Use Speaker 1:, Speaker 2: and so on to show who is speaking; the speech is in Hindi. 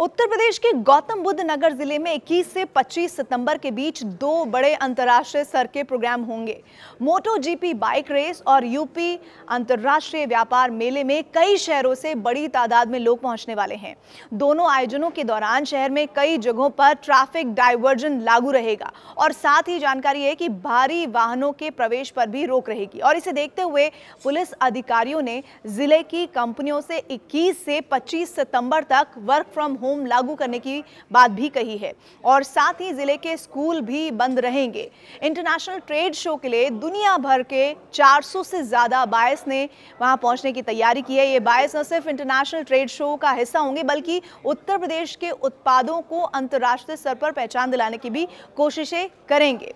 Speaker 1: उत्तर प्रदेश के गौतम बुद्ध नगर जिले में 21 से 25 सितंबर के बीच दो बड़े अंतर्राष्ट्रीय स्तर के प्रोग्राम होंगे मोटो जीपी बाइक रेस और यूपी अंतर्राष्ट्रीय व्यापार मेले में कई शहरों से बड़ी तादाद में लोग पहुंचने वाले हैं दोनों आयोजनों के दौरान शहर में कई जगहों पर ट्रैफिक डाइवर्जन लागू रहेगा और साथ ही जानकारी है कि भारी वाहनों के प्रवेश पर भी रोक रहेगी और इसे देखते हुए पुलिस अधिकारियों ने जिले की कंपनियों से इक्कीस से पच्चीस सितंबर तक वर्क फ्रॉम होम लागू करने की बात भी कही है और साथ ही जिले के स्कूल भी बंद रहेंगे इंटरनेशनल ट्रेड शो के लिए दुनिया भर के 400 से ज़्यादा बायस ने वहां पहुंचने की तैयारी की है ये बायस न सिर्फ इंटरनेशनल ट्रेड शो का हिस्सा होंगे बल्कि उत्तर प्रदेश के उत्पादों को अंतर्राष्ट्रीय स्तर पर पहचान दिलाने की भी कोशिशें करेंगे